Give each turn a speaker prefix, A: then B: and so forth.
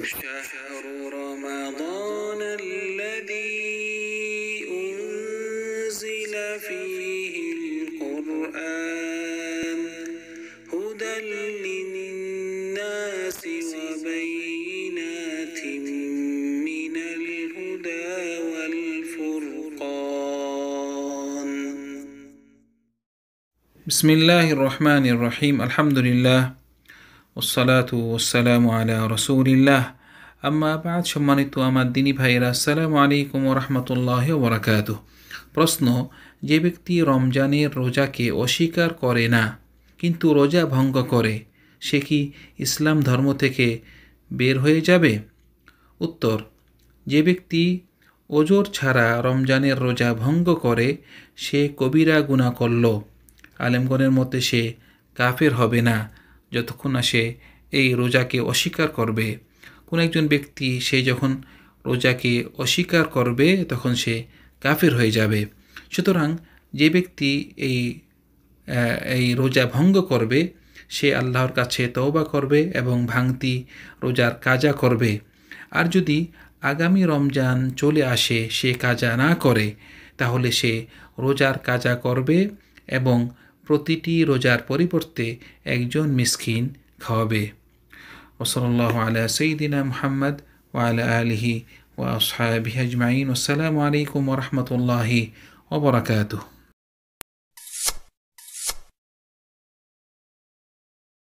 A: شهر رمضان الذي أنزل فيه القرآن هدى للناس وبينات من الهدى والفرقان
B: بسم الله الرحمن الرحيم الحمد لله ওসালাতু ওসালাম আলা রসৌলিল্লাহ আম্মা আবাদ সম্মানিত আমার দিনী ভাইয়েরা আসসালামু আলাইকুম রহমতুল্লাহ বরাকাত প্রশ্ন যে ব্যক্তি রমজানের রোজাকে অস্বীকার করে না কিন্তু রোজা ভঙ্গ করে সে কি ইসলাম ধর্ম থেকে বের হয়ে যাবে উত্তর যে ব্যক্তি ওজোর ছাড়া রমজানের রোজা ভঙ্গ করে সে কবিরা গুণা করল আলেমগণের মতে সে কাফের হবে না যতক্ষণ না সে এই রোজাকে অস্বীকার করবে কোন একজন ব্যক্তি সে যখন রোজাকে অস্বীকার করবে তখন সে কাফের হয়ে যাবে সুতরাং যে ব্যক্তি এই এই রোজা ভঙ্গ করবে সে আল্লাহর কাছে তওবা করবে এবং ভাঙতি রোজার কাজা করবে আর যদি আগামী রমজান চলে আসে সে কাজা না করে তাহলে সে রোজার কাজা করবে এবং প্রতিটি রোজার পরিবর্তে একজন মিসকিন খাওয়াবে ওসলাল্লাহ আলা সঈদিনা মোহাম্মদ ওয়ালা আলহি ওয়া সাহাবি আজমাইন আসসালামু আলাইকুম
A: ওরহমতুল্লাহি ওবরাকাতুহ